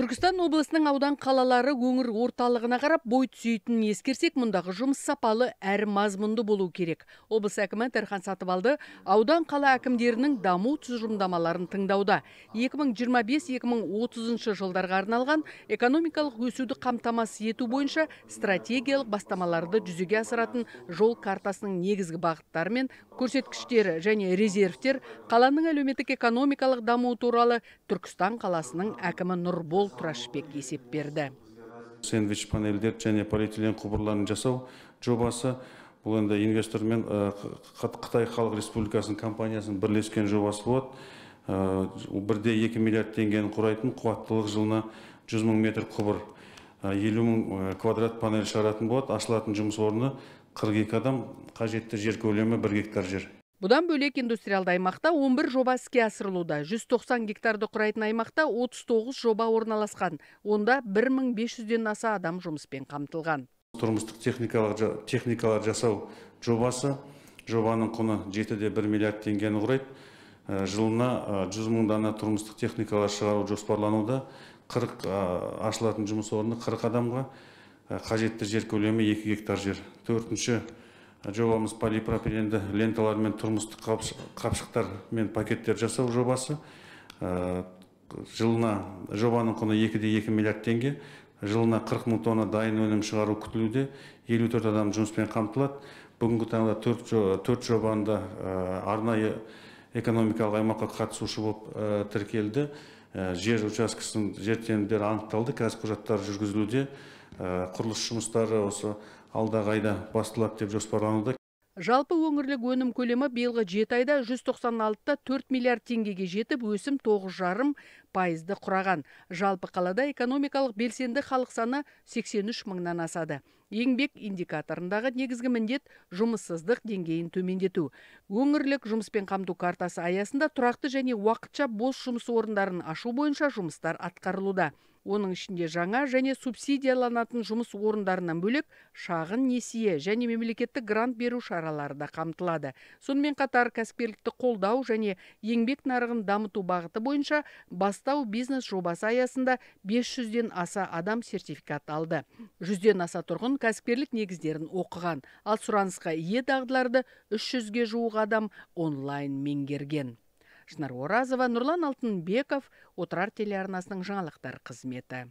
түркістан облысының аудан қалалары өңір орталығына қарап бой түзейтінін ескерсек мұндағы жұмыс сапалы әрі мазмұнды болу керек облыс әкімі дархан сатыбалды аудан қала әкімдерінің даму тұжырымдамаларын тыңдауда 2025-2030 жылдарға арналған экономикалық өсуді қамтамасыз ету бойынша стратегиялық бастамаларды жүзеге асыратын жол картасының негізгі бағыттары мен көрсеткіштері және резервтер қаланың әлеуметтік экономикалық дамуы туралы түркістан қаласының әкімі нұрбол есеп берді сэндвич панельдер және полиэтилен құбырларын жасау жобасы бұл енді инвестормен қытай халық республикасының компаниясының бірлескен жобасы болады бірде 2 миллиард теңгені құрайтын қуаттылық жылына 100 мың метр құбыр 50 мың квадрат панель шаратын болады ашылатын жұмыс орны 42 адам қажетті жер көлемі бір гектар жер бұдан бөлек индустриалды аймақта 11 жоба іске асырылуда 190 гектарды құрайтын аймақта 39 жоба орналасқан онда 1500-ден аса адам жұмыспен қамтылған тұрмыстық техникалық техникалар жасау жобасы жобаның құны 7,1 де миллиард тенген құрайды ә, жылына 100 ә, мың тұрмыстық техникалар шығару жоспарлануда 40 ә, ашылатын жұмыс орны 40 адамға қажетті жер көлемі 2 гектар жер төртінші жобамыз полипропиленді ленталар мен тұрмыстық қапшықтар мен пакеттер жасау жобасы э, жылына жобаның құны екі де екі миллиард теңге жылына қырық мың тонна дайын өнім шығару күтілуде елу төрт адам жұмыспен қамтылады бүгінгі таңда төрт, төрт жобаны да э, арнайы экономикалық аймаққа қатысушы болып э, тіркелді жер учаскесінің жер телімдері анықталды қазір құжаттар жүргізілуде Э, құрылыс жұмыстары осы алдағы айда басталады деп жоспарлануда жалпы өңірлік өнім көлемі биылғы жеті айда 196-та 4 миллиард теңгеге жетіп өсім тоғыз жарым пайызды құраған жалпы қалада экономикалық белсенді халық саны 83 үш мыңнан асады еңбек индикаторындағы негізгі міндет жұмыссыздық деңгейін төмендету өңірлік жұмыспен қамту картасы аясында тұрақты және уақытша бос жұмыс орындарын ашу бойынша жұмыстар атқарылуда оның ішінде жаңа және субсидияланатын жұмыс орындарынан бөлек шағын несие және мемлекеттік грант беру шаралары да қамтылады сонымен қатар кәсіпкерлікті қолдау және еңбек нарығын дамыту бағыты бойынша бас бастау бизнес жобасы аясында 500-ден аса адам сертификат алды 100-ден аса тұрғын кәсіпкерлік негіздерін оқыған ал сұранысқа ие дағдыларды 300-ге жуық адам онлайн меңгерген шынар оразова нұрлан алтынбеков отырар телеарнасының жаңалықтар қызметі